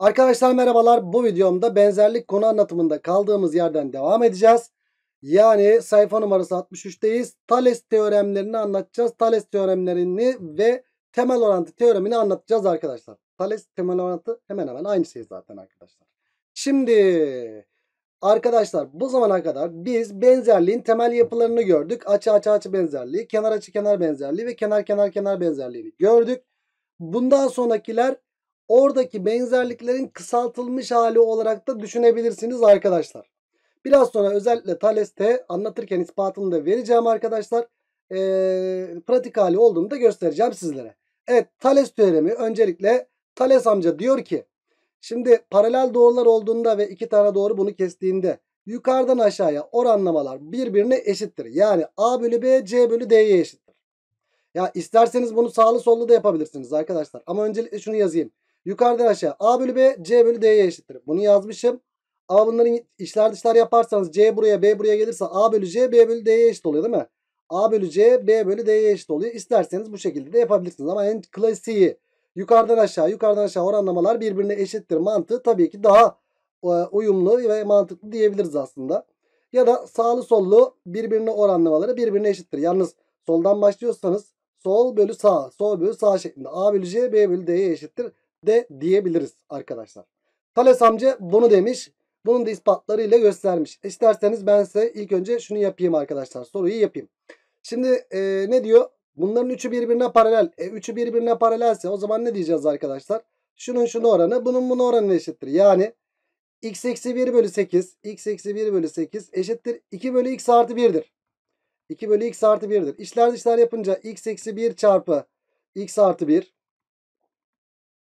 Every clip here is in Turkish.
Arkadaşlar merhabalar. Bu videomda benzerlik konu anlatımında kaldığımız yerden devam edeceğiz. Yani sayfa numarası 63'teyiz. Thales teoremlerini anlatacağız. Thales teoremlerini ve temel orantı teoremini anlatacağız arkadaşlar. Thales temel orantı hemen hemen aynı şey zaten arkadaşlar. Şimdi arkadaşlar bu zamana kadar biz benzerliğin temel yapılarını gördük. Açı açı açı benzerliği, kenar açı kenar benzerliği ve kenar kenar kenar benzerliğini gördük. Bundan sonrakiler oradaki benzerliklerin kısaltılmış hali olarak da düşünebilirsiniz arkadaşlar. Biraz sonra özellikle Thales'te anlatırken ispatını da vereceğim arkadaşlar. E, pratik hali olduğunu da göstereceğim sizlere. Evet Thales teoremi öncelikle Thales amca diyor ki şimdi paralel doğrular olduğunda ve iki tane doğru bunu kestiğinde yukarıdan aşağıya oranlamalar birbirine eşittir. Yani A bölü B C bölü D'ye eşittir. Ya isterseniz bunu sağlı sollu da yapabilirsiniz arkadaşlar. Ama öncelikle şunu yazayım. Yukarıdan aşağı. A bölü B C bölü D'ye eşittir. Bunu yazmışım. Ama bunların işler dışlar yaparsanız C buraya B buraya gelirse A bölü C B bölü D'ye eşit oluyor değil mi? A bölü C B bölü D'ye eşit oluyor. İsterseniz bu şekilde de yapabilirsiniz. Ama en klasiği yukarıdan aşağı yukarıdan aşağı oranlamalar birbirine eşittir mantığı tabii ki daha e, uyumlu ve mantıklı diyebiliriz aslında. Ya da sağlı sollu birbirine oranlamaları birbirine eşittir. Yalnız soldan başlıyorsanız sol bölü sağ, sol bölü sağ şeklinde. A bölü C, B bölü D'ye eşittir de diyebiliriz arkadaşlar. Thales amca bunu demiş. Bunun da ispatlarıyla göstermiş. E, isterseniz ben size ilk önce şunu yapayım arkadaşlar. Soruyu yapayım. Şimdi e, ne diyor? Bunların üçü birbirine paralel. E, üçü birbirine paralelse o zaman ne diyeceğiz arkadaşlar? Şunun şunu oranı bunun bunun oranı eşittir. Yani x eksi 1 bölü 8 x eksi 1 bölü 8 eşittir 2 bölü x artı 1'dir. 2 bölü x artı 1'dir. İşler dışlar yapınca x eksi 1 çarpı x artı 1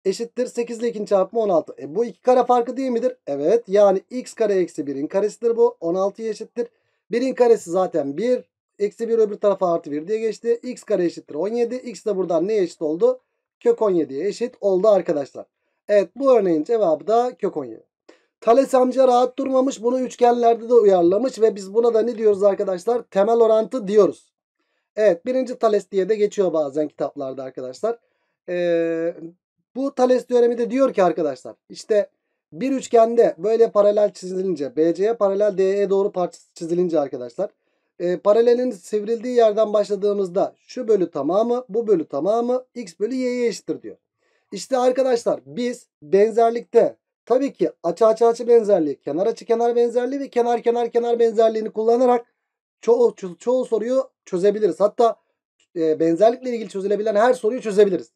eşittir 8 ile 2'nin çarpımı 16. E, bu iki kare farkı değil midir? Evet yani x kare eksi 1'in karesidir bu. 16'ya eşittir. 1'in karesi zaten 1. Eksi 1 öbür tarafa artı 1 diye geçti. x kare eşittir 17. x de buradan ne eşit oldu? Kök 17'ye eşit oldu arkadaşlar. Evet bu örneğin cevabı da kök 17. Tales amca rahat durmamış bunu üçgenlerde de uyarlamış ve biz buna da ne diyoruz arkadaşlar? Temel orantı diyoruz. Evet birinci Tales diye de geçiyor bazen kitaplarda arkadaşlar. Ee, bu Thales teoremi de diyor ki arkadaşlar işte bir üçgende böyle paralel çizilince BC'ye paralel DE'ye doğru parçası çizilince arkadaşlar e, paralelin sivrildiği yerden başladığımızda şu bölü tamamı bu bölü tamamı x bölü y'ye eşittir diyor. İşte arkadaşlar biz benzerlikte tabii ki açı açı açı benzerliği, kenar açı kenar benzerliği ve kenar kenar kenar benzerliğini kullanarak çoğu, ço çoğu soruyu çözebiliriz. Hatta e, benzerlikle ilgili çözülebilen her soruyu çözebiliriz.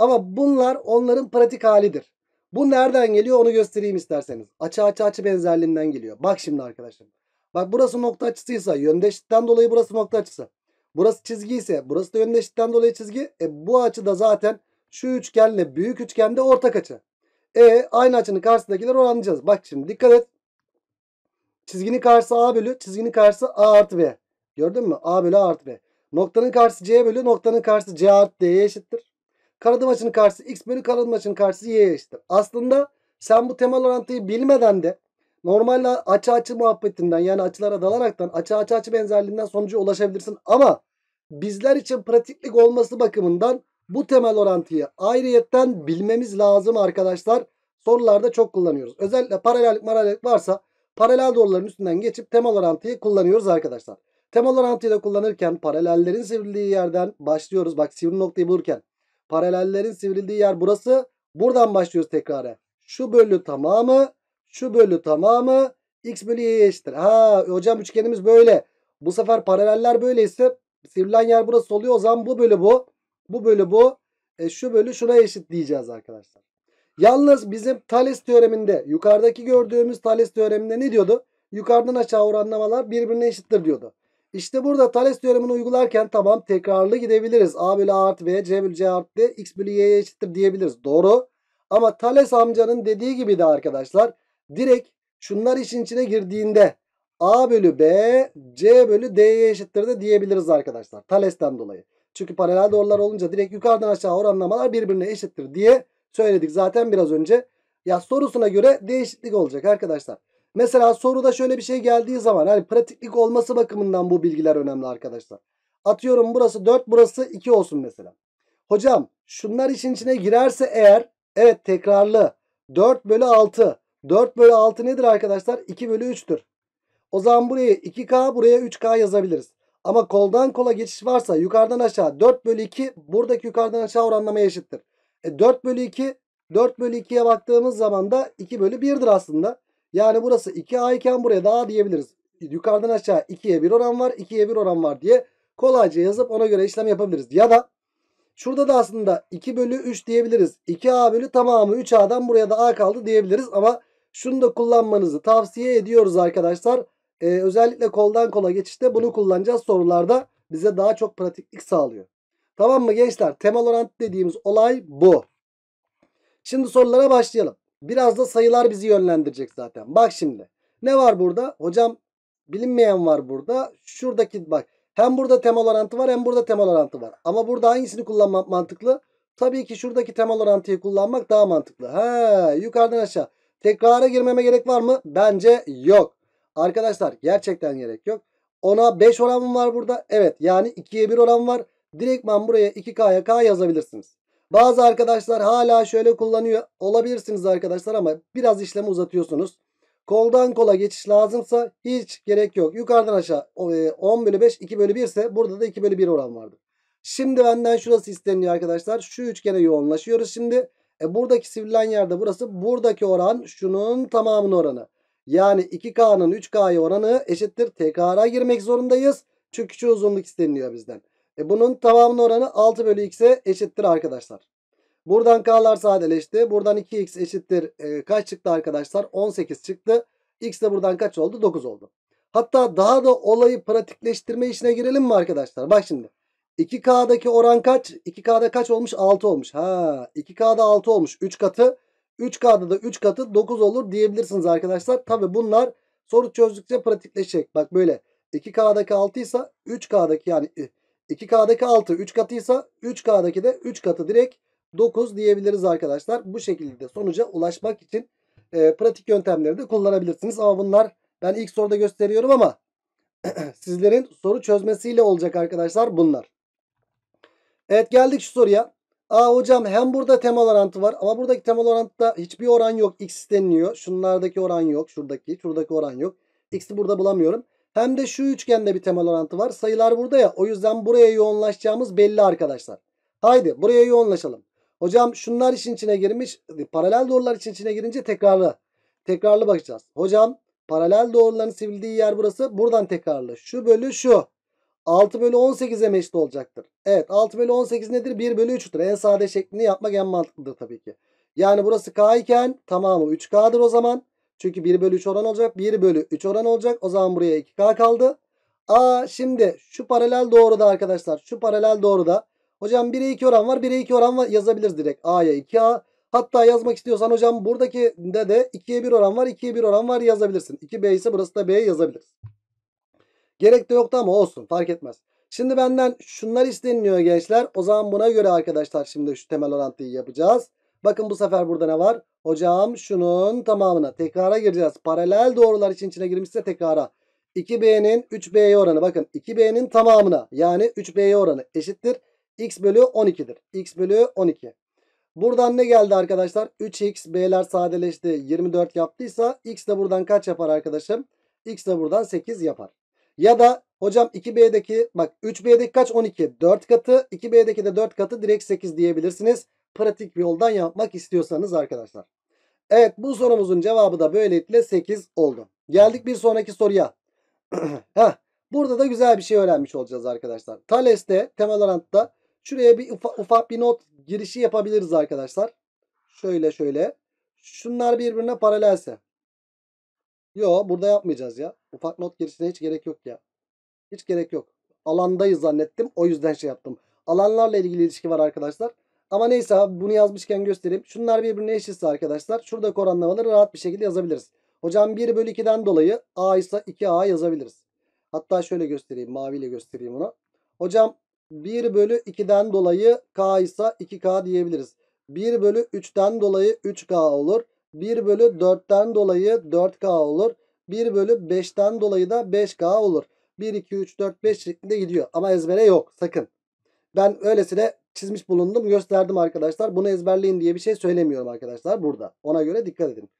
Ama bunlar onların pratik halidir. Bu nereden geliyor onu göstereyim isterseniz. Açı açı açı benzerliğinden geliyor. Bak şimdi arkadaşlar. Bak burası nokta açısıysa yöndeşlikten dolayı burası nokta açısı. Burası çizgi ise burası da yöndeşlikten dolayı çizgi. E bu da zaten şu üçgenle büyük üçgende ortak açı. E aynı açının karşısındakileri oranlayacağız. Bak şimdi dikkat et. Çizginin karşısı A bölü çizginin karşısı A artı B. Gördün mü? A bölü A artı B. Noktanın karşısı C bölü noktanın karşısı C artı D'ye eşittir. Kanadı maçının karşısı x bölü kanadı maçının karşısı y'ye eşittir. Aslında sen bu temel orantıyı bilmeden de normalde açı açı muhabbetinden yani açılara dalaraktan açı açı açı benzerliğinden sonuca ulaşabilirsin. Ama bizler için pratiklik olması bakımından bu temel orantıyı ayrıyetten bilmemiz lazım arkadaşlar. Sorularda çok kullanıyoruz. Özellikle paralellik maralellik varsa paralel doğruların üstünden geçip temel orantıyı kullanıyoruz arkadaşlar. Temel orantıyı da kullanırken paralellerin sivrildiği yerden başlıyoruz. Bak sivri noktayı bulurken Paralellerin sivrildiği yer burası. Buradan başlıyoruz tekrar. Şu bölü tamamı. Şu bölü tamamı. X bölü Y'ye eşittir. Ha hocam üçgenimiz böyle. Bu sefer paraleller böyleyse sivrilen yer burası oluyor. O zaman bu bölü bu. Bu bölü bu. E, şu bölü şuna eşit diyeceğiz arkadaşlar. Yalnız bizim Thales teoreminde yukarıdaki gördüğümüz Thales teoreminde ne diyordu? Yukarıdan aşağı oranlamalar birbirine eşittir diyordu. İşte burada Thales teoremini uygularken tamam tekrarlı gidebiliriz. A bölü A artı B, C bölü C artı D, X bölü Y'ye eşittir diyebiliriz. Doğru. Ama Thales amcanın dediği gibi de arkadaşlar direkt şunlar işin içine girdiğinde A bölü B, C bölü D'ye eşittir de diyebiliriz arkadaşlar. Thales'ten dolayı. Çünkü paralel doğrular olunca direkt yukarıdan aşağı oranlamalar birbirine eşittir diye söyledik zaten biraz önce. Ya sorusuna göre değişiklik olacak arkadaşlar. Mesela soruda şöyle bir şey geldiği zaman hani pratiklik olması bakımından bu bilgiler önemli arkadaşlar. Atıyorum burası 4 burası 2 olsun mesela. Hocam şunlar işin içine girerse eğer evet tekrarlı 4 bölü 6. 4 bölü 6 nedir arkadaşlar? 2 bölü 3'tür. O zaman buraya 2K buraya 3K yazabiliriz. Ama koldan kola geçiş varsa yukarıdan aşağı 4 bölü 2 buradaki yukarıdan aşağı oranlamaya eşittir. E 4 bölü 2 4 bölü 2'ye baktığımız zaman da 2 bölü 1'dir aslında. Yani burası 2A iken buraya da A diyebiliriz. Yukarıdan aşağı 2'ye 1 oran var. 2'ye 1 oran var diye kolayca yazıp ona göre işlem yapabiliriz. Ya da şurada da aslında 2 bölü 3 diyebiliriz. 2A bölü tamamı 3A'dan buraya da A kaldı diyebiliriz. Ama şunu da kullanmanızı tavsiye ediyoruz arkadaşlar. Ee, özellikle koldan kola geçişte bunu kullanacağız sorularda. Bize daha çok pratiklik sağlıyor. Tamam mı gençler? Temel orantı dediğimiz olay bu. Şimdi sorulara başlayalım. Biraz da sayılar bizi yönlendirecek zaten. Bak şimdi. Ne var burada? Hocam bilinmeyen var burada. Şuradaki bak. Hem burada temel orantı var hem burada temel orantı var. Ama burada hangisini kullanmak mantıklı? Tabii ki şuradaki temel orantıyı kullanmak daha mantıklı. He, yukarıdan aşağı. Tekrara girmeme gerek var mı? Bence yok. Arkadaşlar gerçekten gerek yok. Ona 5 oranım var burada. Evet yani 2'ye 1 oran var. Direktman buraya 2K'ya K yazabilirsiniz. Bazı arkadaşlar hala şöyle kullanıyor olabilirsiniz arkadaşlar ama biraz işlemi uzatıyorsunuz. Koldan kola geçiş lazımsa hiç gerek yok. Yukarıdan aşağı 10 e, bölü 5 2 bölü 1 ise burada da 2 bölü 1 oran vardır. Şimdi benden şurası isteniyor arkadaşlar. Şu üçgene yoğunlaşıyoruz şimdi. E buradaki sivrilen yerde burası. Buradaki oran şunun tamamının oranı. Yani 2K'nın 3K'ya oranı eşittir. TKR'a girmek zorundayız. Çünkü şu uzunluk isteniliyor bizden. E bunun tamamının oranı 6 bölü x'e eşittir arkadaşlar. Buradan k'lar sadeleşti. Buradan 2x eşittir. E, kaç çıktı arkadaşlar? 18 çıktı. x de buradan kaç oldu? 9 oldu. Hatta daha da olayı pratikleştirme işine girelim mi arkadaşlar? Bak şimdi. 2K'daki oran kaç? 2K'da kaç olmuş? 6 olmuş. Ha, 2K'da 6 olmuş. 3 katı. 3K'da da 3 katı 9 olur diyebilirsiniz arkadaşlar. Tabi bunlar soru çözdükçe pratikleşecek. Bak böyle 2K'daki 6 ise 3K'daki yani 2K'daki 6 3 katıysa 3K'daki de 3 katı direkt 9 diyebiliriz arkadaşlar. Bu şekilde sonuca ulaşmak için e, pratik yöntemleri de kullanabilirsiniz. Ama bunlar ben ilk soruda gösteriyorum ama sizlerin soru çözmesiyle olacak arkadaşlar bunlar. Evet geldik şu soruya. Aa hocam hem burada temel orantı var ama buradaki temel orantıda hiçbir oran yok. X deniliyor. Şunlardaki oran yok. Şuradaki, şuradaki oran yok. X'i burada bulamıyorum. Hem de şu üçgende bir temel orantı var. Sayılar burada ya. O yüzden buraya yoğunlaşacağımız belli arkadaşlar. Haydi buraya yoğunlaşalım. Hocam şunlar işin içine girmiş. E, paralel doğrular için içine girince tekrarlı. Tekrarlı bakacağız. Hocam paralel doğruların sivildiği yer burası. Buradan tekrarlı. Şu bölü şu. 6 bölü 18'e meşit olacaktır. Evet 6 bölü 18 nedir? 1 bölü 3'tür. En sade şeklini yapmak en mantıklıdır tabii ki. Yani burası K iken tamamı 3K'dır o zaman. Çünkü 1 bölü 3 oran olacak. 1 bölü 3 oran olacak. O zaman buraya 2K kaldı. Aa şimdi şu paralel doğruda arkadaşlar. Şu paralel doğruda. Hocam 1'e 2 oran var. 1'e 2 oran var. Yazabiliriz direkt. A'ya 2A. Hatta yazmak istiyorsan hocam buradaki de de 2'ye 1 oran var. 2'ye 1 oran var yazabilirsin. 2B ise burası da B'ye yazabiliriz. Gerek de yoktu ama olsun. Fark etmez. Şimdi benden şunlar isteniliyor gençler. O zaman buna göre arkadaşlar şimdi şu temel orantıyı yapacağız. Bakın bu sefer burada ne var? Hocam şunun tamamına tekrara gireceğiz. Paralel doğrular için içine girmişse tekrara. 2B'nin 3B'ye oranı bakın 2B'nin tamamına yani 3B'ye oranı eşittir. X bölü 12'dir. X bölü 12. Buradan ne geldi arkadaşlar? 3x b'ler sadeleşti 24 yaptıysa x de buradan kaç yapar arkadaşım? x de buradan 8 yapar. Ya da hocam 2b'deki bak 3b'deki kaç 12? 4 katı 2b'deki de 4 katı direkt 8 diyebilirsiniz pratik bir yoldan yapmak istiyorsanız arkadaşlar. Evet bu sorumuzun cevabı da böylelikle 8 oldu. Geldik bir sonraki soruya. Heh, burada da güzel bir şey öğrenmiş olacağız arkadaşlar. Thales'te Temelorant'ta şuraya bir ufa, ufak bir not girişi yapabiliriz arkadaşlar. Şöyle şöyle. Şunlar birbirine paralelse. Yo burada yapmayacağız ya. Ufak not girişine hiç gerek yok ya. Hiç gerek yok. Alandayız zannettim. O yüzden şey yaptım. Alanlarla ilgili ilişki var arkadaşlar. Ama neyse abi bunu yazmışken göstereyim. Şunlar birbirine eşitse arkadaşlar. Şuradaki oranlamaları rahat bir şekilde yazabiliriz. Hocam 1 bölü 2'den dolayı A ise 2A yazabiliriz. Hatta şöyle göstereyim. Maviyle göstereyim onu. Hocam 1 bölü 2'den dolayı K ise 2K diyebiliriz. 1 bölü 3'ten dolayı 3K olur. 1 bölü 4'ten dolayı 4K olur. 1 bölü 5'ten dolayı da 5K olur. 1, 2, 3, 4, 5 şeklinde gidiyor. Ama ezbere yok sakın. Ben öylesine çizmiş bulundum gösterdim arkadaşlar. Bunu ezberleyin diye bir şey söylemiyorum arkadaşlar burada. Ona göre dikkat edin.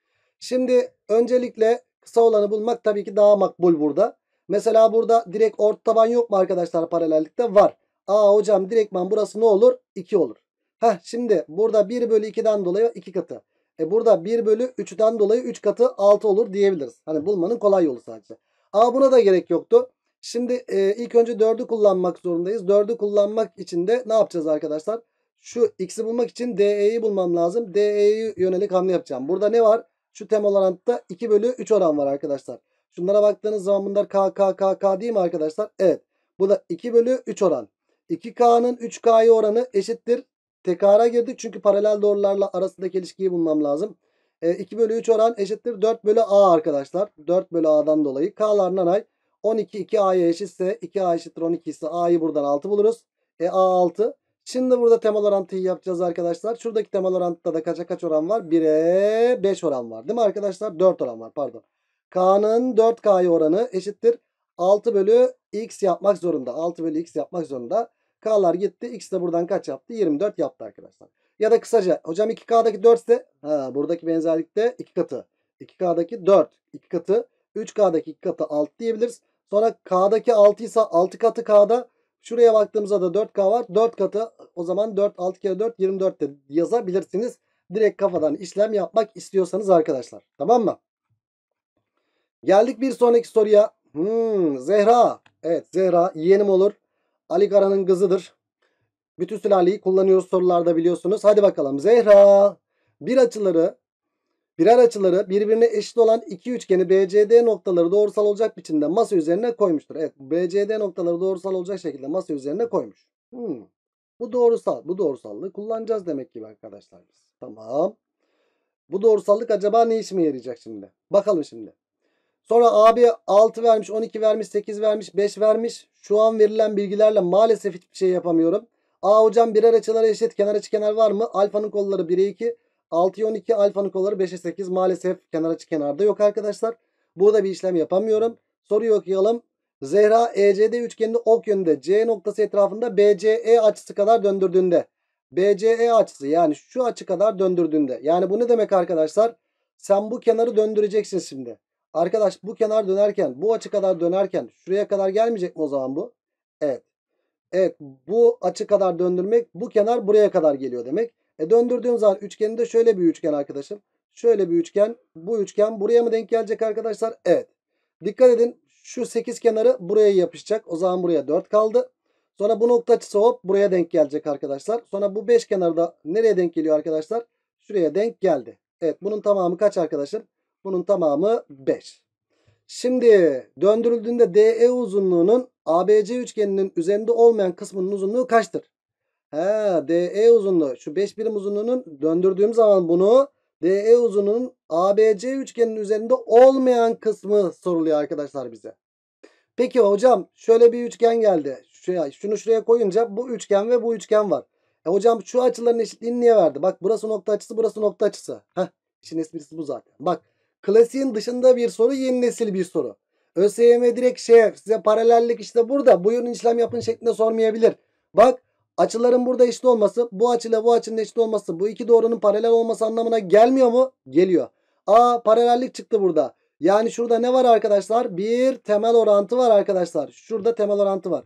Şimdi öncelikle kısa olanı bulmak tabii ki daha makbul burada. Mesela burada direkt ort taban yok mu arkadaşlar paralellikte? Var. Aa hocam direktman burası ne olur? 2 olur. Heh şimdi burada 1 bölü 2'den dolayı 2 katı. E burada 1 bölü 3'den dolayı 3 katı 6 olur diyebiliriz. Hani bulmanın kolay yolu sadece. Aa buna da gerek yoktu. Şimdi e, ilk önce 4'ü kullanmak zorundayız. 4'ü kullanmak için de ne yapacağız arkadaşlar? Şu x'i bulmak için DE'yi bulmam lazım. Deyi yönelik hamle yapacağım. Burada ne var? Şu tem oranında 2 bölü 3 oran var arkadaşlar. Şunlara baktığınız zaman bunlar k k k k değil mi arkadaşlar? Evet. Bu da 2 bölü 3 oran. 2K'nın 3K'ya oranı eşittir. Tekara girdik çünkü paralel doğrularla arasındaki ilişkiyi bulmam lazım. E, 2 bölü 3 oran eşittir 4 bölü A arkadaşlar. 4 bölü A'dan dolayı K'lar nanay 12 2A'ya eşitse 2A eşittir 12 ise A'yı buradan 6 buluruz. E A 6. Şimdi burada temel orantıyı yapacağız arkadaşlar. Şuradaki temel orantıda da kaça kaç oran var? 1'e 5 oran var. Değil mi arkadaşlar? 4 oran var pardon. K'nın 4K'ya oranı eşittir. 6 bölü x yapmak zorunda. 6 bölü x yapmak zorunda. K'lar gitti. X de buradan kaç yaptı? 24 yaptı arkadaşlar. Ya da kısaca hocam 2K'daki 4 ise ha, buradaki benzerlikte 2 katı. 2K'daki 4 2 katı. 3K'daki 2 katı 6 diyebiliriz. Sonra K'daki 6 ise 6 katı K'da. Şuraya baktığımızda da 4K var. 4 katı o zaman 4 6 kere 4 24 de yazabilirsiniz. Direkt kafadan işlem yapmak istiyorsanız arkadaşlar. Tamam mı? Geldik bir sonraki soruya. Hmm, Zehra. Evet Zehra yeğenim olur. Ali Kara'nın kızıdır. Bütün sülaleyi kullanıyoruz sorularda biliyorsunuz. Hadi bakalım Zehra. Bir açıları Birer açıları birbirine eşit olan iki üçgeni BCD noktaları doğrusal olacak biçimde masa üzerine koymuştur. Evet BCD noktaları doğrusal olacak şekilde masa üzerine koymuş. Hmm. Bu doğrusal. Bu doğrusallığı kullanacağız demek gibi arkadaşlar Tamam. Bu doğrusallık acaba ne işime yarayacak şimdi? Bakalım şimdi. Sonra abi 6 vermiş, 12 vermiş, 8 vermiş, 5 vermiş. Şu an verilen bilgilerle maalesef hiçbir şey yapamıyorum. A hocam birer açılara eşit kenar açı kenar var mı? Alfanın kolları 1'e 2. 612 12 alfanın kolları 5'e 8 maalesef kenar açı kenarda yok arkadaşlar. Burada bir işlem yapamıyorum. Soruyu okuyalım. Zehra ECD üçgenini ok yönünde C noktası etrafında BCE açısı kadar döndürdüğünde. BCE açısı yani şu açı kadar döndürdüğünde. Yani bu ne demek arkadaşlar? Sen bu kenarı döndüreceksin şimdi. Arkadaş bu kenar dönerken bu açı kadar dönerken şuraya kadar gelmeyecek mi o zaman bu? Evet. Evet bu açı kadar döndürmek bu kenar buraya kadar geliyor demek. E döndürdüğüm zaman üçgeninde şöyle bir üçgen arkadaşım. Şöyle bir üçgen. Bu üçgen buraya mı denk gelecek arkadaşlar? Evet. Dikkat edin şu 8 kenarı buraya yapışacak. O zaman buraya 4 kaldı. Sonra bu nokta açısı hop buraya denk gelecek arkadaşlar. Sonra bu 5 kenarı da nereye denk geliyor arkadaşlar? Şuraya denk geldi. Evet bunun tamamı kaç arkadaşım? Bunun tamamı 5. Şimdi döndürüldüğünde DE uzunluğunun ABC üçgeninin üzerinde olmayan kısmının uzunluğu kaçtır? He DE uzunluğu şu 5 birim uzunluğunun döndürdüğüm zaman bunu DE uzunluğunun ABC üçgeninin üzerinde olmayan kısmı soruluyor arkadaşlar bize. Peki hocam şöyle bir üçgen geldi. Şuraya, şunu şuraya koyunca bu üçgen ve bu üçgen var. E hocam şu açıların eşitliğini niye verdi? Bak burası nokta açısı burası nokta açısı. Heh işin esprisi bu zaten. Bak klasiğin dışında bir soru yeni nesil bir soru. ÖSYM direkt şey size paralellik işte burada buyurun işlem yapın şeklinde sormayabilir. Bak Açıların burada eşit olması bu açıyla bu açının eşit olması bu iki doğrunun paralel olması anlamına gelmiyor mu? Geliyor. Aa paralellik çıktı burada. Yani şurada ne var arkadaşlar? Bir temel orantı var arkadaşlar. Şurada temel orantı var.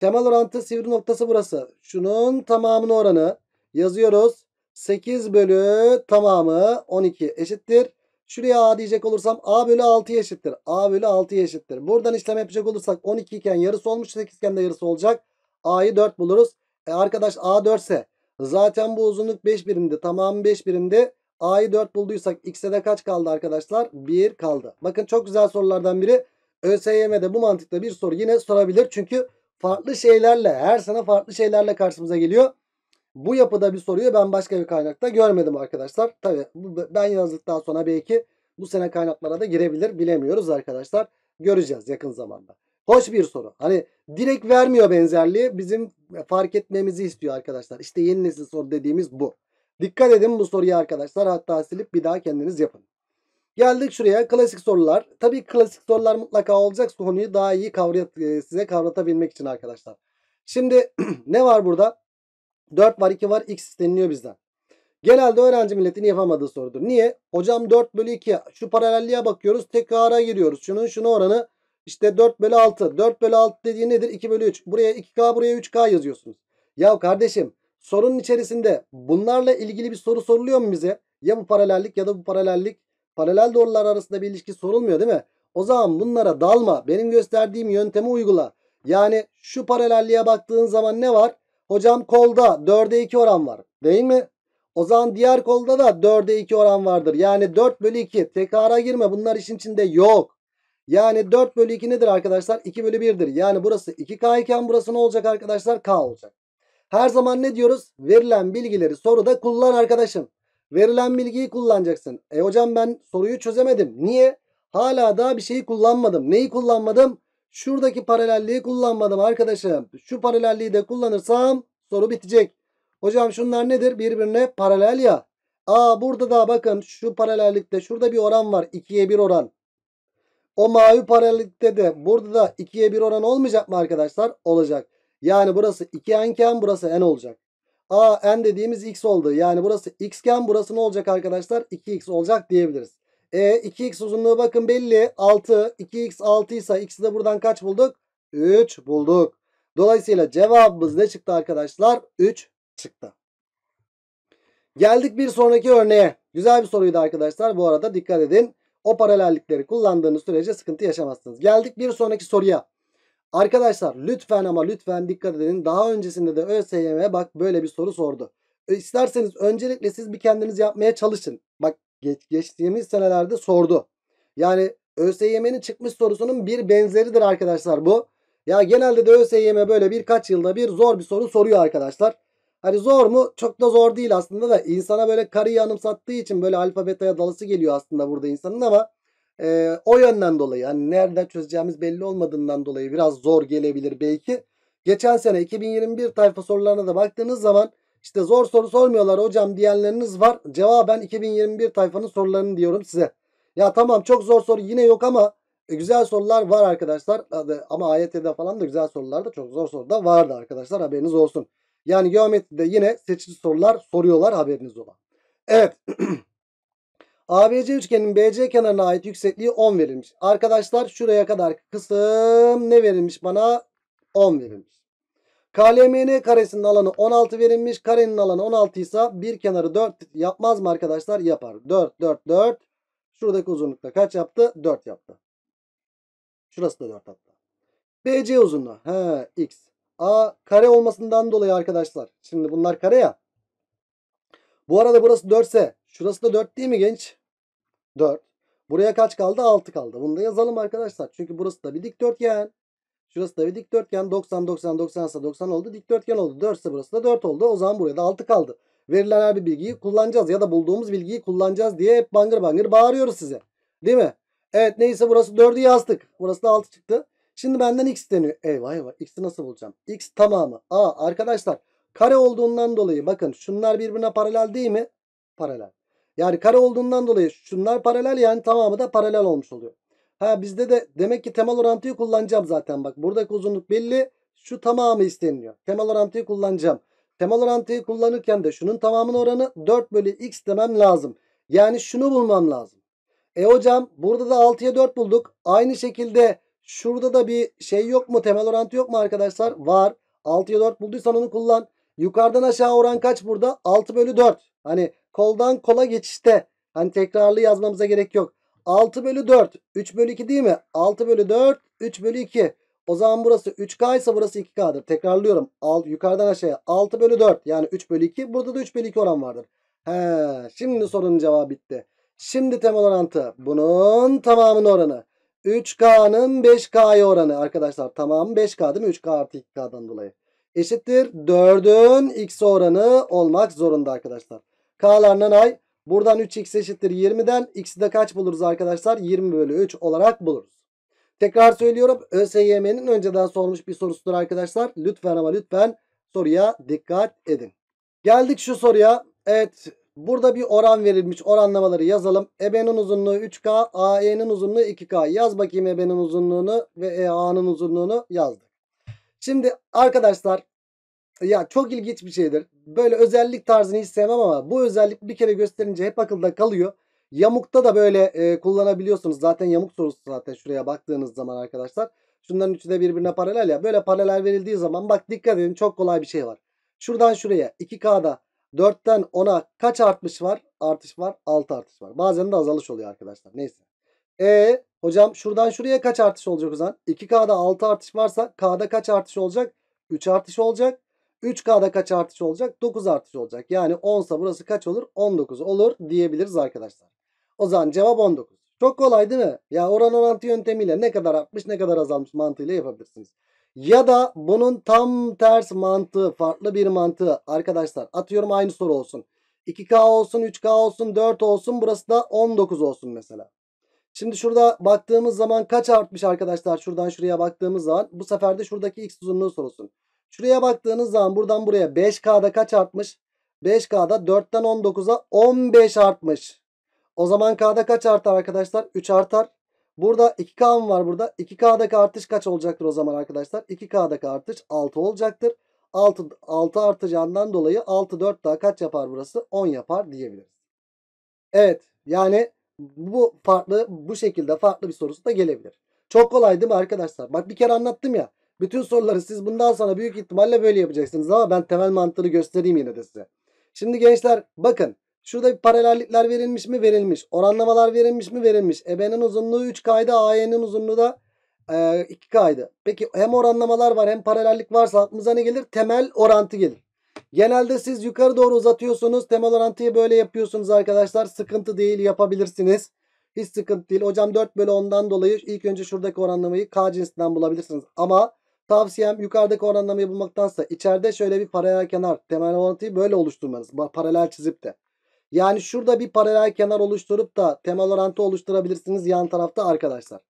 Temel orantı sivri noktası burası. Şunun tamamını oranı yazıyoruz. 8 bölü tamamı 12 eşittir. Şuraya A diyecek olursam A bölü 6 eşittir. A bölü 6 eşittir. Buradan işlem yapacak olursak 12 iken yarısı olmuş 8 iken de yarısı olacak. A'yı 4 buluruz. E arkadaş A4 ise zaten bu uzunluk 5 birimdi. Tamamı 5 birimdi. A'yı 4 bulduysak X'e de kaç kaldı arkadaşlar? 1 kaldı. Bakın çok güzel sorulardan biri. ÖSYM'de bu mantıkta bir soru yine sorabilir. Çünkü farklı şeylerle her sene farklı şeylerle karşımıza geliyor. Bu yapıda bir soruyu ben başka bir kaynakta görmedim arkadaşlar. Tabi ben yazdıktan sonra belki bu sene kaynaklara da girebilir bilemiyoruz arkadaşlar. Göreceğiz yakın zamanda. Hoş bir soru. Hani direkt vermiyor benzerliği. Bizim fark etmemizi istiyor arkadaşlar. İşte yeni nesil soru dediğimiz bu. Dikkat edin bu soruya arkadaşlar. Hatta silip bir daha kendiniz yapın. Geldik şuraya klasik sorular. Tabii klasik sorular mutlaka olacak. Konuyu daha iyi kavrat, e, size kavratabilmek için arkadaşlar. Şimdi ne var burada? 4 var 2 var x isteniliyor bizden. Genelde öğrenci milletin yapamadığı sorudur. Niye? Hocam 4 bölü 2 şu paralelliğe bakıyoruz tekrara giriyoruz. Şunun şunu oranı işte 4 bölü 6. 4 bölü 6 dediği nedir? 2 bölü 3. Buraya 2K buraya 3K yazıyorsunuz. Ya kardeşim sorunun içerisinde bunlarla ilgili bir soru soruluyor mu bize? Ya bu paralellik ya da bu paralellik. Paralel doğrular arasında bir ilişki sorulmuyor değil mi? O zaman bunlara dalma. Benim gösterdiğim yöntemi uygula. Yani şu paralelliğe baktığın zaman ne var? Hocam kolda 4'e 2 oran var. Değil mi? O zaman diğer kolda da 4'e 2 oran vardır. Yani 4 bölü 2. Tekrara girme. Bunlar işin içinde yok. Yani 4 bölü 2 nedir arkadaşlar? 2 bölü 1'dir. Yani burası 2K iken burası ne olacak arkadaşlar? K olacak. Her zaman ne diyoruz? Verilen bilgileri soruda kullan arkadaşım. Verilen bilgiyi kullanacaksın. E hocam ben soruyu çözemedim. Niye? Hala daha bir şeyi kullanmadım. Neyi kullanmadım? Şuradaki paralelliği kullanmadım arkadaşım. Şu paralelliği de kullanırsam soru bitecek. Hocam şunlar nedir? Birbirine paralel ya. Aa burada da bakın şu paralellikte şurada bir oran var. 2'ye 1 oran. O mavi paralellikte de burada da 2'ye 1 oran olmayacak mı arkadaşlar? Olacak. Yani burası 2 enken burası n olacak. A n dediğimiz x oldu. Yani burası x iken burası ne olacak arkadaşlar? 2x olacak diyebiliriz. E 2x uzunluğu bakın belli. 6. 2x 6 ise x'i de buradan kaç bulduk? 3 bulduk. Dolayısıyla cevabımız ne çıktı arkadaşlar? 3 çıktı. Geldik bir sonraki örneğe. Güzel bir soruydu arkadaşlar. Bu arada dikkat edin. O paralellikleri kullandığınız sürece sıkıntı yaşamazsınız. Geldik bir sonraki soruya. Arkadaşlar lütfen ama lütfen dikkat edin. Daha öncesinde de ÖSYM bak böyle bir soru sordu. E, isterseniz öncelikle siz bir kendiniz yapmaya çalışın. Bak geç, geçtiğimiz senelerde sordu. Yani ÖSYM'nin çıkmış sorusunun bir benzeridir arkadaşlar bu. Ya genelde de ÖSYM böyle birkaç yılda bir zor bir soru soruyor arkadaşlar. Hani zor mu? Çok da zor değil aslında da insana böyle karıyı anımsattığı için böyle alfa betaya dalısı geliyor aslında burada insanın ama e, o yönden dolayı hani nerede çözeceğimiz belli olmadığından dolayı biraz zor gelebilir belki. Geçen sene 2021 tayfa sorularına da baktığınız zaman işte zor soru sormuyorlar hocam diyenleriniz var. Cevaben 2021 tayfanın sorularını diyorum size. Ya tamam çok zor soru yine yok ama e, güzel sorular var arkadaşlar. Ama AYT'de falan da güzel sorular da çok zor soru da vardı arkadaşlar haberiniz olsun. Yani geometride yine seçici sorular soruyorlar haberiniz olan. Evet. ABC üçgenin BC kenarına ait yüksekliği 10 verilmiş. Arkadaşlar şuraya kadar kısım ne verilmiş bana? 10 verilmiş. KLMN karesinin alanı 16 verilmiş. Karenin alanı 16 ise bir kenarı 4 yapmaz mı arkadaşlar? Yapar. 4, 4, 4. Şuradaki uzunlukta kaç yaptı? 4 yaptı. Şurası da 4 hatta. BC uzunluğu. He, X. A kare olmasından dolayı arkadaşlar. Şimdi bunlar kare ya. Bu arada burası 4 ise şurası da 4 değil mi genç? 4. Buraya kaç kaldı? 6 kaldı. Bunu da yazalım arkadaşlar. Çünkü burası da bir dikdörtgen. Şurası da bir dikdörtgen. 90, 90, 90 ise 90 oldu. Dikdörtgen oldu. 4 ise burası da 4 oldu. O zaman buraya da 6 kaldı. Verilen her bir bilgiyi kullanacağız ya da bulduğumuz bilgiyi kullanacağız diye hep bangır bangır bağırıyoruz size. Değil mi? Evet neyse burası 4'ü yazdık. Burası da 6 çıktı. Şimdi benden x deniyor. Eyvah eyvah x'i nasıl bulacağım? x tamamı. A arkadaşlar kare olduğundan dolayı bakın şunlar birbirine paralel değil mi? Paralel. Yani kare olduğundan dolayı şunlar paralel yani tamamı da paralel olmuş oluyor. Ha bizde de demek ki temel orantıyı kullanacağım zaten bak. Buradaki uzunluk belli. Şu tamamı isteniyor Temel orantıyı kullanacağım. Temel orantıyı kullanırken de şunun tamamının oranı 4 bölü x demem lazım. Yani şunu bulmam lazım. E hocam burada da 6'ya 4 bulduk. Aynı şekilde Şurada da bir şey yok mu? Temel orantı yok mu arkadaşlar? Var. 6'ya 4 bulduysan onu kullan. Yukarıdan aşağı oran kaç burada? 6 bölü 4. Hani koldan kola geçişte. Hani tekrarlı yazmamıza gerek yok. 6 bölü 4. 3 bölü 2 değil mi? 6 bölü 4. 3 bölü 2. O zaman burası 3K ise burası 2K'dır. Tekrarlıyorum. Al, yukarıdan aşağıya 6 bölü 4 yani 3 bölü 2. Burada da 3 bölü 2 oran vardır. He, şimdi sorunun cevabı bitti. Şimdi temel orantı. Bunun tamamının oranı. 3K'nın 5K'ya oranı arkadaşlar tamam 5K değil mi? 3K artı 2K'dan dolayı. Eşittir 4'ün X oranı olmak zorunda arkadaşlar. K'larından ay. Buradan 3X eşittir 20'den. X'i de kaç buluruz arkadaşlar? 20 bölü 3 olarak buluruz. Tekrar söylüyorum. ÖSYM'nin önceden sormuş bir sorusudur arkadaşlar. Lütfen ama lütfen soruya dikkat edin. Geldik şu soruya. Evet Burada bir oran verilmiş. Oranlamaları yazalım. EB'nin uzunluğu 3K. AE'nin uzunluğu 2K. Yaz bakayım EB'nin uzunluğunu ve EA'nın uzunluğunu yazdık. Şimdi arkadaşlar ya çok ilginç bir şeydir. Böyle özellik tarzını hiç sevmem ama bu özellik bir kere gösterince hep akılda kalıyor. Yamukta da böyle e, kullanabiliyorsunuz. Zaten yamuk sorusu zaten şuraya baktığınız zaman arkadaşlar. Şunların üçü de birbirine paralel ya. Böyle paralel verildiği zaman bak dikkat edin çok kolay bir şey var. Şuradan şuraya 2K'da 4'ten 10'a kaç artmış var? Artış var. 6 artış var. Bazen de azalış oluyor arkadaşlar. Neyse. E hocam şuradan şuraya kaç artış olacak o zaman? 2K'da 6 artış varsa K'da kaç artış olacak? 3 artış olacak. 3K'da kaç artış olacak? 9 artış olacak. Yani 10 burası kaç olur? 19 olur diyebiliriz arkadaşlar. O zaman cevap 19. Çok kolay değil mi? Ya oran orantı yöntemiyle ne kadar artmış ne kadar azalmış mantığıyla yapabilirsiniz. Ya da bunun tam ters mantığı farklı bir mantığı arkadaşlar atıyorum aynı soru olsun. 2K olsun 3K olsun 4 olsun burası da 19 olsun mesela. Şimdi şurada baktığımız zaman kaç artmış arkadaşlar şuradan şuraya baktığımız zaman bu sefer de şuradaki x uzunluğu sorulsun. Şuraya baktığınız zaman buradan buraya 5K'da kaç artmış? 5K'da 4'ten 19'a 15 artmış. O zaman K'da kaç artar arkadaşlar? 3 artar. Burada 2K mı var burada? 2K'daki artış kaç olacaktır o zaman arkadaşlar? 2K'daki artış 6 olacaktır. 6, 6 artacağından dolayı 6 4 daha kaç yapar burası? 10 yapar diyebiliriz. Evet yani bu farklı bu şekilde farklı bir sorusu da gelebilir. Çok kolay değil mi arkadaşlar? Bak bir kere anlattım ya. Bütün soruları siz bundan sonra büyük ihtimalle böyle yapacaksınız ama ben temel mantığı göstereyim yine de size. Şimdi gençler bakın Şurada bir paralellikler verilmiş mi? Verilmiş. Oranlamalar verilmiş mi? Verilmiş. EB'nin uzunluğu 3 kaydı. AE'nin uzunluğu da e, 2 kaydı. Peki hem oranlamalar var hem paralellik varsa aklımıza ne gelir? Temel orantı gelir. Genelde siz yukarı doğru uzatıyorsunuz. Temel orantıyı böyle yapıyorsunuz arkadaşlar. Sıkıntı değil yapabilirsiniz. Hiç sıkıntı değil. Hocam 4 bölü 10'dan dolayı ilk önce şuradaki oranlamayı K cinsinden bulabilirsiniz. Ama tavsiyem yukarıdaki oranlamayı bulmaktansa içeride şöyle bir paralel kenar temel orantıyı böyle oluşturmanız. Paralel çizip de. Yani şurada bir paralel kenar oluşturup da temel orantı oluşturabilirsiniz yan tarafta arkadaşlar.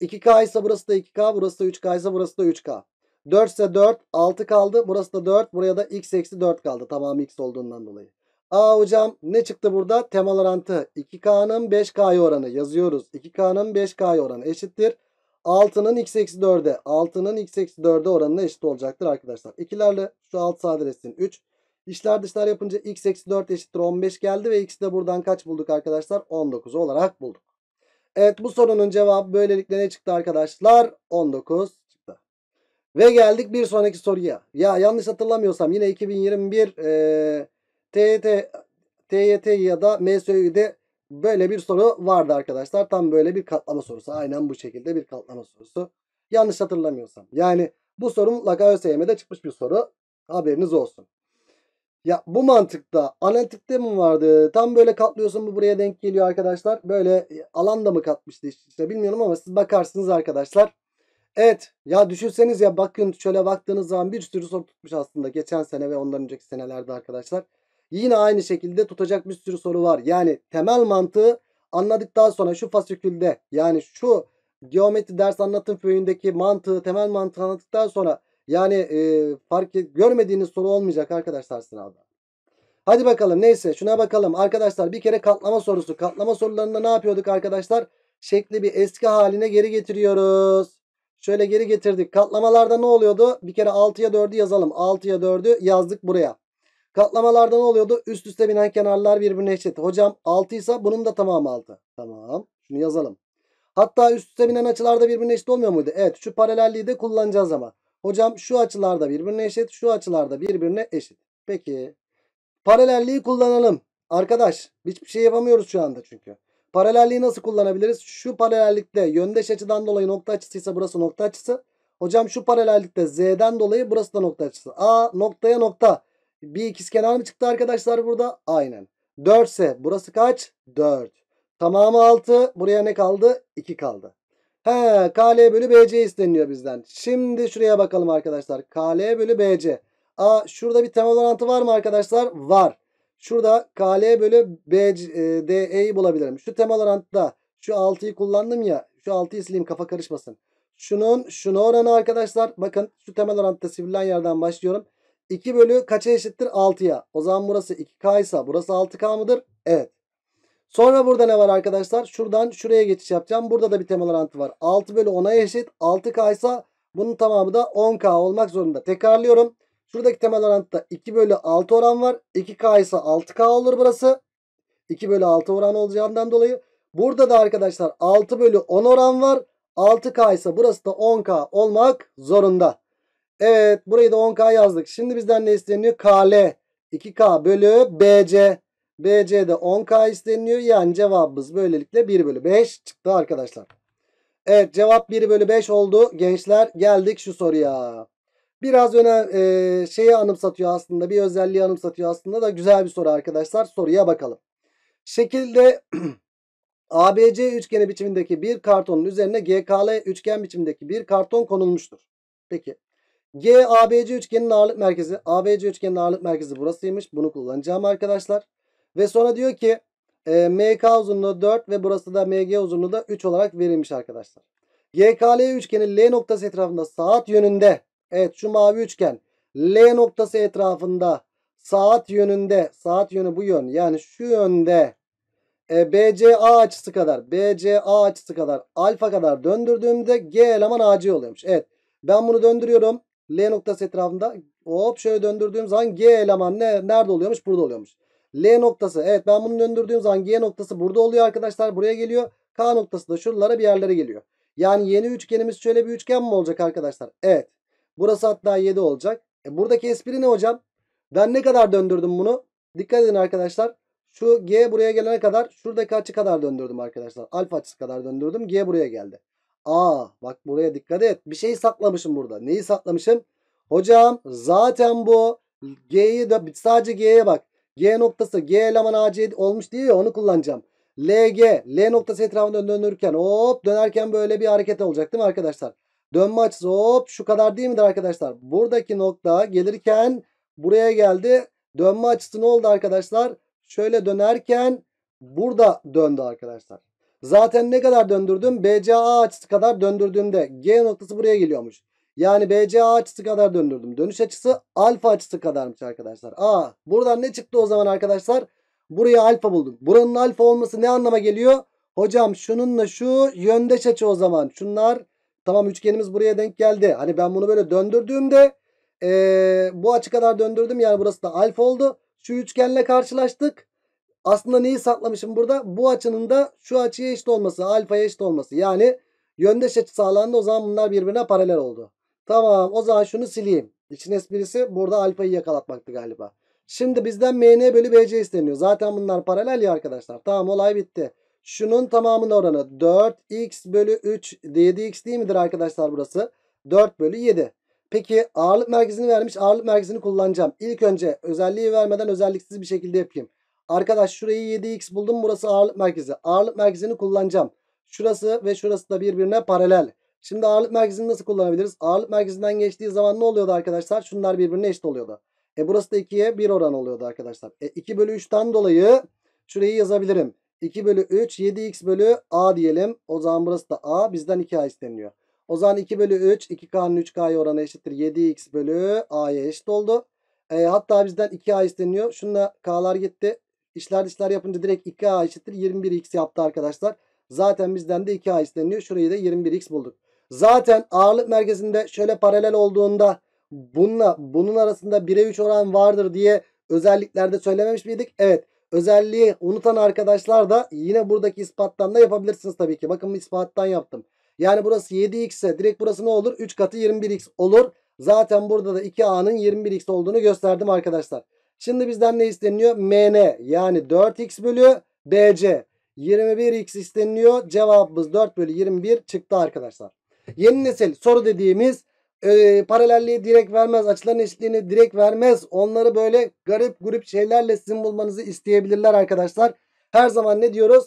2K ise burası da 2K, burası da 3K ise burası da 3K. 4 ise 4, 6 kaldı. Burası da 4, buraya da x eksi 4 kaldı. Tamamı x olduğundan dolayı. Aa hocam ne çıktı burada? Temel orantı 2K'nın 5K'ya oranı yazıyoruz. 2K'nın 5K'ya oranı eşittir. 6'nın x eksi 4'e 6'nın x eksi 4'e oranına eşit olacaktır arkadaşlar. İkilerle şu alt sadeleşsin 3. İşler dışlar yapınca x eksi 4 eşittir 15 geldi ve x'i de buradan kaç bulduk arkadaşlar? 19 olarak bulduk. Evet bu sorunun cevabı böylelikle ne çıktı arkadaşlar? 19 çıktı. Ve geldik bir sonraki soruya. Ya yanlış hatırlamıyorsam yine 2021 e, TYT, TYT ya da MSÖ'de böyle bir soru vardı arkadaşlar. Tam böyle bir katlama sorusu. Aynen bu şekilde bir katlama sorusu. Yanlış hatırlamıyorsam. Yani bu soru mutlaka ÖSYM'de çıkmış bir soru. Haberiniz olsun. Ya bu mantıkta analitikte mi vardı? Tam böyle katlıyorsun bu buraya denk geliyor arkadaşlar. Böyle e, alanda mı katmıştı işte bilmiyorum ama siz bakarsınız arkadaşlar. Evet ya düşünseniz ya bakın şöyle baktığınız zaman bir sürü soru tutmuş aslında geçen sene ve ondan önceki senelerde arkadaşlar. Yine aynı şekilde tutacak bir sürü soru var. Yani temel mantığı anladıktan sonra şu fasikülde yani şu geometri ders anlatım föyündeki mantığı temel mantığı anlattıktan sonra yani e, fark et, görmediğiniz soru olmayacak arkadaşlar sınavda. Hadi bakalım neyse şuna bakalım. Arkadaşlar bir kere katlama sorusu. Katlama sorularında ne yapıyorduk arkadaşlar? Şekli bir eski haline geri getiriyoruz. Şöyle geri getirdik. Katlamalarda ne oluyordu? Bir kere 6'ya 4'ü yazalım. 6'ya 4'ü yazdık buraya. Katlamalarda ne oluyordu? Üst üste binen kenarlar birbirine eşit. Hocam 6 ise bunun da tamamı 6. Tamam. Şunu yazalım. Hatta üst üste binen açılarda birbirine eşit olmuyor muydu? Evet şu paralelliği de kullanacağız ama. Hocam şu açılarda birbirine eşit. Şu açılarda birbirine eşit. Peki. Paralelliği kullanalım. Arkadaş hiçbir şey yapamıyoruz şu anda çünkü. Paralelliği nasıl kullanabiliriz? Şu paralellikte yöndeş açıdan dolayı nokta açısıysa burası nokta açısı. Hocam şu paralellikte z'den dolayı burası da nokta açısı. A noktaya nokta. Bir ikizkenar mı çıktı arkadaşlar burada? Aynen. 4 ise burası kaç? 4. Tamamı 6. Buraya ne kaldı? 2 kaldı. He KL bölü BC isteniyor bizden. Şimdi şuraya bakalım arkadaşlar. KL bölü BC. A şurada bir temel orantı var mı arkadaşlar? Var. Şurada KL bölü BC, e, DE'yi bulabilirim. Şu temel orantıda şu 6'yı kullandım ya. Şu 6'yı sileyim kafa karışmasın. Şunun şunu oranı arkadaşlar. Bakın şu temel orantıda sivrilen yerden başlıyorum. 2 bölü kaça eşittir? 6'ya. O zaman burası 2K ise burası 6K mıdır? Evet. Sonra burada ne var arkadaşlar? Şuradan şuraya geçiş yapacağım. Burada da bir temalar antı var. 6 bölü 10'a eşit. 6K ise bunun tamamı da 10K olmak zorunda. Tekrarlıyorum. Şuradaki temalar antıda 2 bölü 6 oran var. 2K ise 6K olur burası. 2 bölü 6 oran olacağından dolayı. Burada da arkadaşlar 6 bölü 10 oran var. 6K ise burası da 10K olmak zorunda. Evet burayı da 10K yazdık. Şimdi bizden ne isteniyor? KL 2K bölü BC. BC'de 10K isteniyor, Yani cevabımız böylelikle 1 bölü 5 çıktı arkadaşlar. Evet cevap 1 bölü 5 oldu. Gençler geldik şu soruya. Biraz öne e, şeyi anımsatıyor aslında. Bir özelliği anımsatıyor aslında da güzel bir soru arkadaşlar. Soruya bakalım. Şekilde ABC üçgeni biçimindeki bir kartonun üzerine GKL üçgen biçimindeki bir karton konulmuştur. Peki. G ABC üçgenin ağırlık merkezi. ABC üçgenin ağırlık merkezi burasıymış. Bunu kullanacağım arkadaşlar. Ve sonra diyor ki e, MK uzunluğu 4 ve burası da MG uzunluğu da 3 olarak verilmiş arkadaşlar. GKL üçgeni L noktası etrafında saat yönünde. Evet şu mavi üçgen L noktası etrafında saat yönünde. Saat yönü bu yön. Yani şu yönde e, BCA açısı kadar BCA açısı kadar alfa kadar döndürdüğümde G eleman AC oluyormuş. Evet ben bunu döndürüyorum. L noktası etrafında hop şöyle döndürdüğüm zaman G eleman ne, nerede oluyormuş? Burada oluyormuş. L noktası. Evet ben bunu döndürdüğüm zaman G noktası burada oluyor arkadaşlar. Buraya geliyor. K noktası da şuralara bir yerlere geliyor. Yani yeni üçgenimiz şöyle bir üçgen mi olacak arkadaşlar? Evet. Burası hatta 7 olacak. E buradaki espri ne hocam? Ben ne kadar döndürdüm bunu? Dikkat edin arkadaşlar. Şu G buraya gelene kadar şuradaki açı kadar döndürdüm arkadaşlar. Alfa açısı kadar döndürdüm. G buraya geldi. Aa bak buraya dikkat et. Bir şey saklamışım burada. Neyi saklamışım? Hocam zaten bu G'yi de sadece G'ye bak. G noktası G eleman AC olmuş diye ya onu kullanacağım. LG L noktası etrafında dönürken hop dönerken böyle bir hareket olacak değil mi arkadaşlar? Dönme açısı hop şu kadar değil midir arkadaşlar? Buradaki nokta gelirken buraya geldi. Dönme açısı ne oldu arkadaşlar? Şöyle dönerken burada döndü arkadaşlar. Zaten ne kadar döndürdüm? BCA açısı kadar döndürdüğümde G noktası buraya geliyormuş. Yani BCA açısı kadar döndürdüm. Dönüş açısı alfa açısı kadarmış arkadaşlar. Aa buradan ne çıktı o zaman arkadaşlar? Buraya alfa buldum. Buranın alfa olması ne anlama geliyor? Hocam şununla şu yöndeş açı o zaman. Şunlar tamam üçgenimiz buraya denk geldi. Hani ben bunu böyle döndürdüğümde ee, bu açı kadar döndürdüm. Yani burası da alfa oldu. Şu üçgenle karşılaştık. Aslında neyi saklamışım burada? Bu açının da şu açıya eşit olması. Alfaya eşit olması. Yani yöndeş açı sağlandı. O zaman bunlar birbirine paralel oldu. Tamam o zaman şunu sileyim. İçin esprisi burada alfayı yakalatmaktı galiba. Şimdi bizden MN bölü BC isteniyor. Zaten bunlar paralel ya arkadaşlar. Tamam olay bitti. Şunun tamamının oranı 4x bölü 3 7x değil midir arkadaşlar burası? 4 bölü 7. Peki ağırlık merkezini vermiş. Ağırlık merkezini kullanacağım. İlk önce özelliği vermeden özelliksiz bir şekilde yapayım. Arkadaş şurayı 7x buldum. Burası ağırlık merkezi. Ağırlık merkezini kullanacağım. Şurası ve şurası da birbirine paralel. Şimdi ağırlık merkezini nasıl kullanabiliriz? Ağırlık merkezinden geçtiği zaman ne oluyordu arkadaşlar? Şunlar birbirine eşit oluyordu. E burası da 2'ye 1 oran oluyordu arkadaşlar. E 2 bölü 3'ten dolayı şurayı yazabilirim. 2 bölü 3 7x bölü a diyelim. O zaman burası da a bizden 2a isteniyor. O zaman 2 bölü 3 2k'nın 3k'ya oranı eşittir. 7x bölü a'ya eşit oldu. E, hatta bizden 2a isteniyor. Şununla k'lar gitti. İşler dışlar yapınca direkt 2a eşittir. 21x yaptı arkadaşlar. Zaten bizden de 2a isteniyor. Şurayı da 21x bulduk. Zaten ağırlık merkezinde şöyle paralel olduğunda bununla bunun arasında 1'e 3 oran vardır diye özelliklerde söylememiş miydik? Evet. Özelliği unutan arkadaşlar da yine buradaki ispattan da yapabilirsiniz tabii ki. Bakın ispattan yaptım. Yani burası 7x ise direkt burası ne olur? 3 katı 21x olur. Zaten burada da 2a'nın 21x olduğunu gösterdim arkadaşlar. Şimdi bizden ne isteniyor? MN yani 4x bölü BC. 21x isteniliyor. Cevabımız 4 bölü 21 çıktı arkadaşlar. Yeni nesil soru dediğimiz e, paralelliği direkt vermez. Açıların eşitliğini direkt vermez. Onları böyle garip grup şeylerle sizin bulmanızı isteyebilirler arkadaşlar. Her zaman ne diyoruz?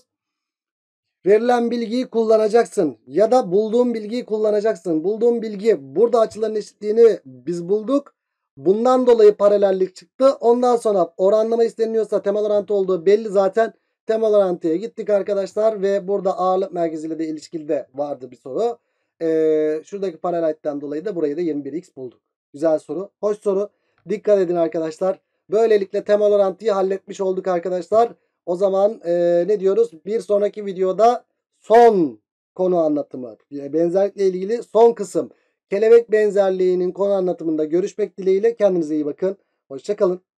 Verilen bilgiyi kullanacaksın ya da bulduğun bilgiyi kullanacaksın. Bulduğun bilgi burada açıların eşitliğini biz bulduk. Bundan dolayı paralellik çıktı. Ondan sonra oranlama isteniyorsa temel orantı olduğu belli zaten. Temel orantıya gittik arkadaşlar ve burada ağırlık merkeziyle de ilişkili de vardı bir soru. Ee, şuradaki paralayttan dolayı da burayı da 21x bulduk. Güzel soru. Hoş soru. Dikkat edin arkadaşlar. Böylelikle temel orantıyı halletmiş olduk arkadaşlar. O zaman e, ne diyoruz? Bir sonraki videoda son konu anlatımı. Benzerlikle ilgili son kısım. Kelebek benzerliğinin konu anlatımında görüşmek dileğiyle kendinize iyi bakın. Hoşçakalın.